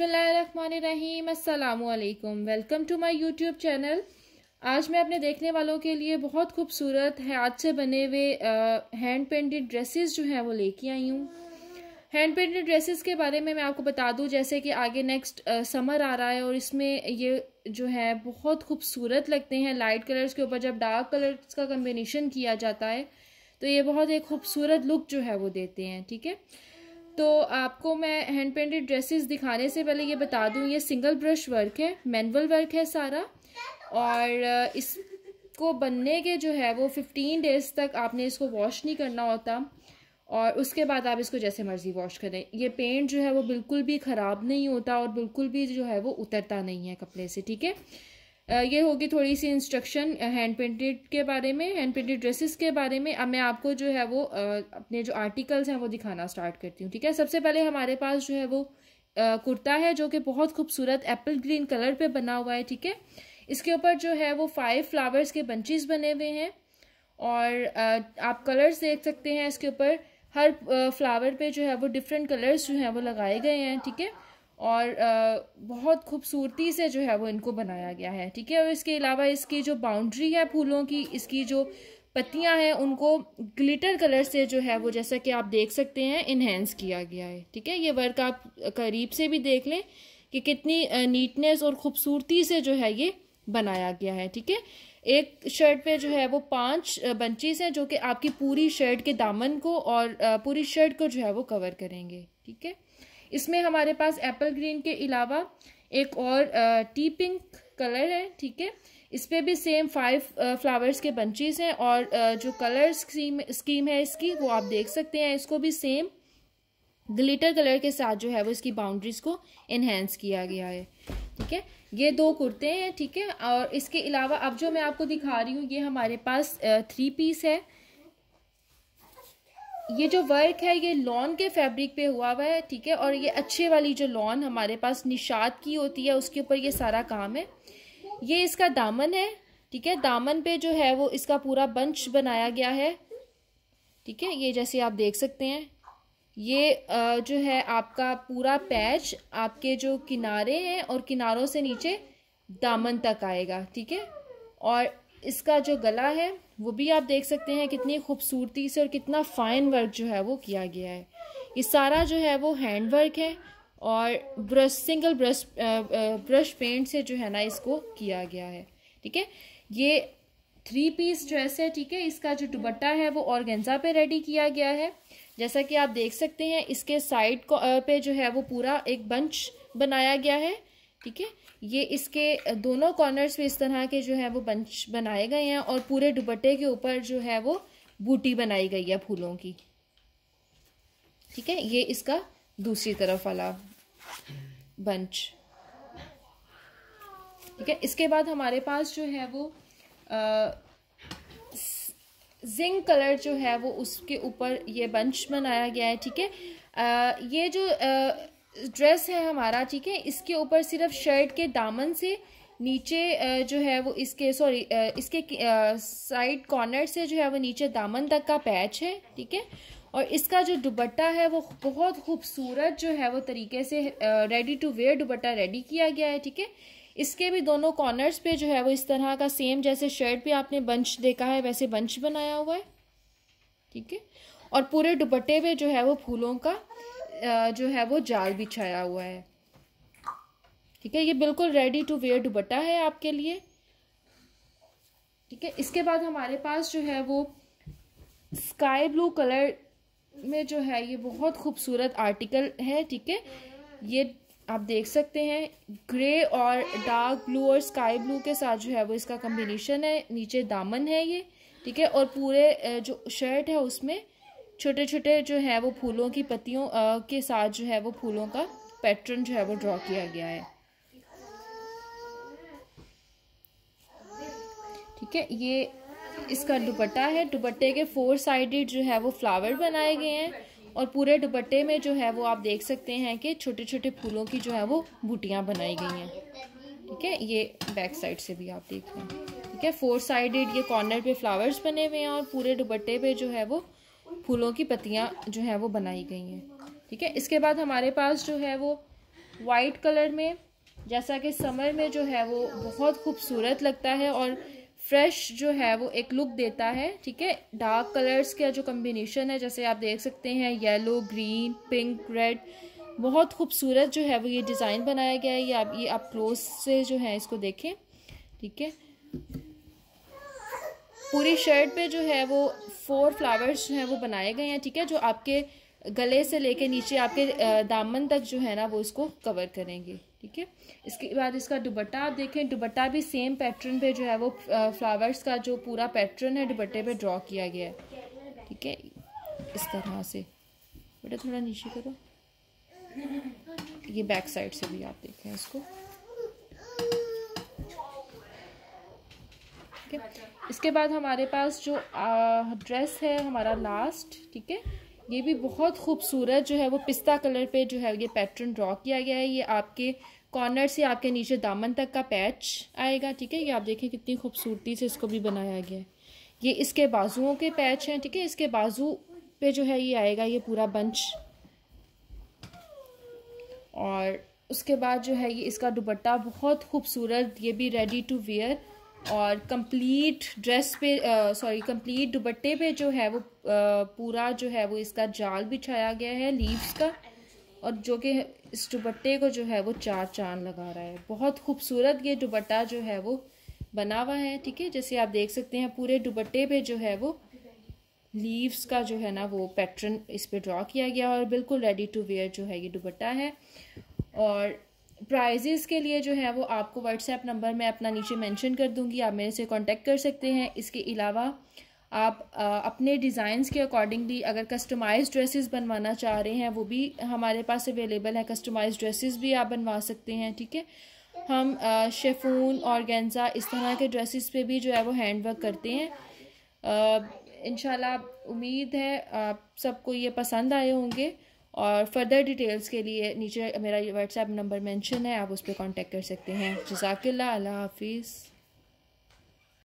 बिसमीम welcome to my YouTube channel आज मैं अपने देखने वालों के लिए बहुत खूबसूरत है हाथ से बने हुए हैंड पेंटेड ड्रेसेस जो हैं वो लेके आई हूँ हैंड पेंटेड ड्रेसेस के बारे में मैं आपको बता दूँ जैसे कि आगे नेक्स्ट समर आ रहा है और इसमें ये जो है बहुत खूबसूरत लगते हैं लाइट कलर्स के ऊपर जब डार्क कलर्स का कम्बिनेशन किया जाता है तो ये बहुत एक खूबसूरत लुक जो है वो देते हैं ठीक है तो आपको मैं हैंड पेंटेड ड्रेसेस दिखाने से पहले ये बता दूँ ये सिंगल ब्रश वर्क है मैनुअल वर्क है सारा और इसको बनने के जो है वो फिफ्टीन डेज़ तक आपने इसको वॉश नहीं करना होता और उसके बाद आप इसको जैसे मर्ज़ी वॉश करें ये पेंट जो है वो बिल्कुल भी ख़राब नहीं होता और बिल्कुल भी जो है वो उतरता नहीं है कपड़े से ठीक है ये होगी थोड़ी सी इंस्ट्रक्शन हैंड पेंटेड के बारे में हैंड पेंटेड ड्रेसेस के बारे में अब मैं आपको जो है वो अपने जो आर्टिकल्स हैं वो दिखाना स्टार्ट करती हूँ ठीक है सबसे पहले हमारे पास जो है वो कुर्ता है जो कि बहुत खूबसूरत एप्पल ग्रीन कलर पे बना हुआ है ठीक है इसके ऊपर जो है वो फाइव फ्लावर्स के बंचेज बने हुए हैं और आप कलर्स देख सकते हैं इसके ऊपर हर फ्लावर पे जो है वो डिफरेंट कलर्स जो हैं वो लगाए गए हैं ठीक है थीके? और बहुत खूबसूरती से जो है वो इनको बनाया गया है ठीक है और इसके अलावा इसकी जो बाउंड्री है फूलों की इसकी जो पत्तियां हैं उनको ग्लिटर कलर से जो है वो जैसा कि आप देख सकते हैं इन्हेंस किया गया है ठीक है ये वर्क आप करीब से भी देख लें कि कितनी नीटनेस और ख़ूबसूरती से जो है ये बनाया गया है ठीक है एक शर्ट पे जो है वो पांच बंचीज हैं जो कि आपकी पूरी शर्ट के दामन को और पूरी शर्ट को जो है वो कवर करेंगे ठीक है इसमें हमारे पास एप्पल ग्रीन के अलावा एक और टी पिंक कलर है ठीक है इस पर भी सेम फाइव फ्लावर्स के बंचेस हैं और जो कलर स्कीम स्कीम है इसकी वो आप देख सकते हैं इसको भी सेम ग्लिटर कलर के साथ जो है वो इसकी बाउंड्रीज को इन्हेंस किया गया है ठीक है ये दो कुर्ते हैं ठीक है और इसके अलावा अब जो मैं आपको दिखा रही हूँ ये हमारे पास थ्री पीस है ये जो वर्क है ये लॉन के फैब्रिक पे हुआ हुआ है ठीक है और ये अच्छे वाली जो लॉन हमारे पास निषाद की होती है उसके ऊपर ये सारा काम है ये इसका दामन है ठीक है दामन पे जो है वो इसका पूरा बंच बनाया गया है ठीक है ये जैसे आप देख सकते हैं ये जो है आपका पूरा पैच आपके जो किनारे हैं और किनारों से नीचे दामन तक आएगा ठीक है और इसका जो गला है वो भी आप देख सकते हैं कितनी खूबसूरती से और कितना फ़ाइन वर्क जो है वो किया गया है ये सारा जो है वो हैंड वर्क है और brush single brush brush paint से जो है ना इसको किया गया है ठीक है ये थ्री पीस ड्रेस है ठीक है इसका जो दुबट्टा है वो गेंजा पे रेडी किया गया है जैसा कि आप देख सकते हैं इसके साइड को पे जो है वो पूरा एक बंच बनाया गया है ठीक है ये इसके दोनों कॉर्नर्स पे इस तरह के जो है वो बंच बनाए गए हैं और पूरे दुपट्टे के ऊपर जो है वो बूटी बनाई गई है फूलों की ठीक है ये इसका दूसरी तरफ वाला बंच ठीक है इसके बाद हमारे पास जो है वो आ, जिंक कलर जो है वो उसके ऊपर ये बंच बनाया गया है ठीक है ये जो आ, ड्रेस है हमारा ठीक है इसके ऊपर सिर्फ शर्ट के दामन से नीचे जो है वो इसके सॉरी इसके साइड कॉर्नर से जो है वो नीचे दामन तक का पैच है ठीक है और इसका जो दुबट्टा है वो बहुत खूबसूरत जो है वो तरीके से रेडी टू वेयर दुबट्टा रेडी किया गया है ठीक है इसके भी दोनों कॉर्नर्स पे जो है वो इस तरह का सेम जैसे शर्ट पे आपने बंच देखा है वैसे बंच बनाया हुआ है ठीक है और पूरे दुबट्टे पे जो है वो फूलों का जो है वो जाल बिछाया हुआ है ठीक है ये बिल्कुल रेडी टू वेयर दुपट्टा है आपके लिए ठीक है इसके बाद हमारे पास जो है वो स्काई ब्लू कलर में जो है ये बहुत खूबसूरत आर्टिकल है ठीक है ये आप देख सकते हैं ग्रे और डार्क ब्लू और स्काई ब्लू के साथ जो है वो इसका कम्बिनेशन है नीचे दामन है ये ठीक है और पूरे जो शर्ट है उसमें छोटे छोटे जो है वो फूलों की पत्तियों के साथ जो है वो फूलों का पैटर्न जो है वो ड्रॉ किया गया है ठीक है ये इसका दुपट्टा है दुपट्टे के फोर साइडेड जो है वो फ्लावर बनाए गए हैं और पूरे दुपट्टे में जो है वो आप देख सकते हैं कि छोटे छोटे फूलों की जो है वो बूटियाँ बनाई गई हैं ठीक है ये बैक साइड से भी आप देख रहे हैं ठीक है फोर साइडेड ये कॉर्नर पे फ्लावर्स बने हुए हैं और पूरे दुपट्टे पे जो है वो फूलों की पत्तियाँ जो है वो बनाई गई हैं ठीक है इसके बाद हमारे पास जो है वो वाइट कलर में जैसा कि समर में जो है वो बहुत खूबसूरत लगता है और फ्रेश जो है वो एक लुक देता है ठीक है डार्क कलर्स का जो कम्बिनेशन है जैसे आप देख सकते हैं येलो ग्रीन पिंक रेड बहुत खूबसूरत जो है वो ये डिज़ाइन बनाया गया है ये आप ये आप क्लोज से जो है इसको देखें ठीक है पूरी शर्ट पे जो है वो फोर फ्लावर्स जो हैं वो बनाए गए हैं ठीक है जो आपके गले से लेके नीचे आपके दामन तक जो है ना वो इसको कवर करेंगे ठीक है इसके बाद इसका दुबट्टा आप देखें दुबट्टा भी सेम पैटर्न पे जो है वो फ्लावर्स का जो पूरा पैटर्न है दुबट्टे पे ड्रॉ किया गया है ठीक है इस तरह से बेटा थोड़ा नीचे करो ये बैक साइड से भी आप देखें इसको ठीक है इसके बाद हमारे पास जो ड्रेस है हमारा लास्ट ठीक है ये भी बहुत खूबसूरत जो है वो पिस्ता कलर पे जो है ये पैटर्न ड्रॉ किया गया है ये आपके कॉर्नर से आपके नीचे दामन तक का पैच आएगा ठीक है ये आप देखें कितनी खूबसूरती से इसको भी बनाया गया है ये इसके बाजुओं के पैच हैं ठीक है इसके बाजू पे जो है ये आएगा ये पूरा बंच और उसके बाद जो है ये इसका दुपट्टा बहुत खूबसूरत ये भी रेडी टू वेयर और कंप्लीट ड्रेस पे सॉरी कंप्लीट दुपट्टे पे जो है वो आ, पूरा जो है वो इसका जाल बिछाया गया है लीव्स का और जो कि इस दुपट्टे को जो है वो चार चांद लगा रहा है बहुत खूबसूरत ये दुपट्टा जो है वो बना हुआ है ठीक है जैसे आप देख सकते हैं पूरे दुपट्टे पे जो है वो लीव्स का जो है ना वो पैटर्न इस पर ड्रॉ किया गया और बिल्कुल रेडी टू वेयर जो है ये दुपट्टा है और प्राइजेस के लिए जो है वो आपको व्हाट्सएप नंबर मैं अपना नीचे मेंशन कर दूंगी आप मेरे से कांटेक्ट कर सकते हैं इसके अलावा आप आ, अपने डिज़ाइंस के अकॉर्डिंगली अगर कस्टमाइज ड्रेसेस बनवाना चाह रहे हैं वो भी हमारे पास अवेलेबल है कस्टमाइज ड्रेसेस भी आप बनवा सकते हैं ठीक है हम शेफून और गेंजा इस तरह के ड्रेसिस पर भी जो है वो हैंड वर्क करते हैं इन उम्मीद है आप सबको ये पसंद आए होंगे और फर्दर डिटेल्स के लिए नीचे मेरा व्हाट्सएप नंबर मेंशन है आप उस पर कॉन्टेक्ट कर सकते हैं जजाकल्ला हाफिज़